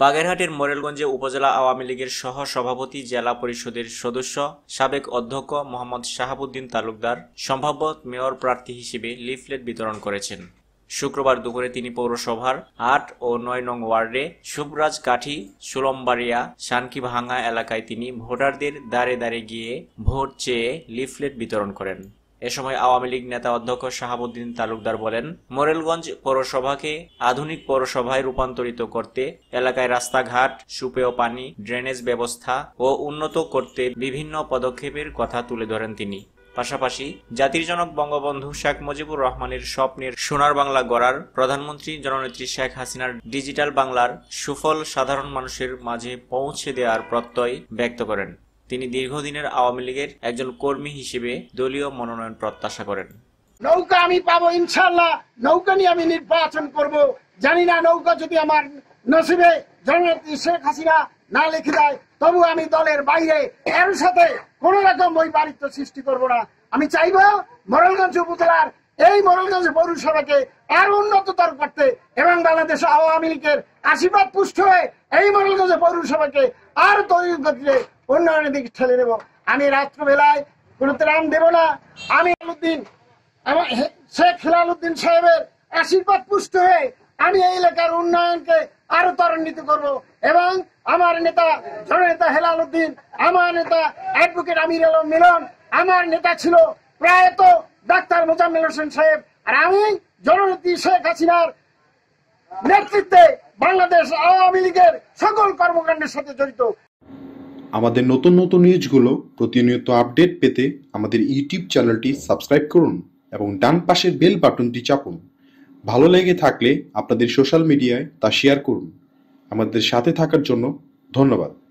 বাগেরহাটের মোরেলগঞ্জে উপজেলা আওয়ামী লীগের সহ সভাপতি জেলা পরিষদের সদস্য সাবেক অধ্যক্ষ মোহাম্মদ শাহাবুদ্দিন তালুকদার সম্ভাব্য মেয়র প্রার্থী হিসেবে লিফলেট বিতরণ করেছেন শুক্রবার দুপুরে তিনি পৌরসভার আট ও নয় নং ওয়ার্ডে শুভরাজ কাঠি সুলমবাড়িয়া ভাঙ্গা এলাকায় তিনি ভোটারদের দাঁড়ে দাঁড়ে গিয়ে ভোট চেয়ে লিফলেট বিতরণ করেন এ সময় আওয়ামী লীগ নেতা অধ্যক্ষ শাহাবুদ্দিন তালুকদার বলেন মোরেলগঞ্জ পৌরসভাকে আধুনিক পৌরসভায় রূপান্তরিত করতে এলাকায় রাস্তাঘাট সুপেয় পানি ড্রেনেজ ব্যবস্থা ও উন্নত করতে বিভিন্ন পদক্ষেপের কথা তুলে ধরেন তিনি পাশাপাশি জাতির জনক বঙ্গবন্ধু শেখ মুজিবুর রহমানের স্বপ্নের সোনার বাংলা গড়ার প্রধানমন্ত্রী জননেত্রী শেখ হাসিনার ডিজিটাল বাংলার সুফল সাধারণ মানুষের মাঝে পৌঁছে দেওয়ার প্রত্যয় ব্যক্ত করেন তিনি দীর্ঘদিনের আওয়ামী লীগের একজন কর্মী হিসেবে দলীয় মনোনয়ন প্রত্যাশা করেন নৌকা আমি পাবো ইনশাল্লাহ নৌকা নিয়ে আমি নির্বাচন করব জানি না নৌকা যদি আমার নসিবে শেখ হাসিনা না লিখে দেয় তবু আমি দলের বাইরে এর সাথে কোন রকম বৈপারিত্য সৃষ্টি করব না আমি চাইব মোরলগঞ্জ উপজেলার এই মোরলগঞ্জ পৌরসভাকে আরো উন্নততর করতে এবং বাংলাদেশ আওয়ামী লীগের আশীর্বাদ পুষ্ট হয়ে এই মোরলগঞ্জ পৌরসভাকে আর তৈরি করতে উন্নয়নের দিকে ঠেলে দেবো আমি রাত্রবেলায় কোনো ত্রাণ দেব না আমি আলুদ্দিন আমার শেখ হেলালুদ্দিন সাহেবের আশীর্বাদ পুষ্ট হয়ে আমি এই এলাকার উন্নয়নকে আরো ত্বরান্বিত করব এবং আমার নেতা জননেতা হেলালুদ্দিন আমার নেতা অ্যাডভোকেট আমির আলম মিলন আমার নেতা ছিল প্রায়ত ডাক্তার মোজাম্মেল হোসেন সাহেব আর আমি জননেত্রী শেখ হাসিনার নেতৃত্বে বাংলাদেশ আওয়ামী লীগের সকল কর্মকাণ্ডের সাথে জড়িত আমাদের নতুন নতুন নিউজগুলো প্রতিনিয়ত আপডেট পেতে আমাদের ইউটিউব চ্যানেলটি সাবস্ক্রাইব করুন এবং ডান পাশের বেল বাটনটি চাপুন ভালো লেগে থাকলে আপনাদের সোশ্যাল মিডিয়ায় তা শেয়ার করুন আমাদের সাথে থাকার জন্য ধন্যবাদ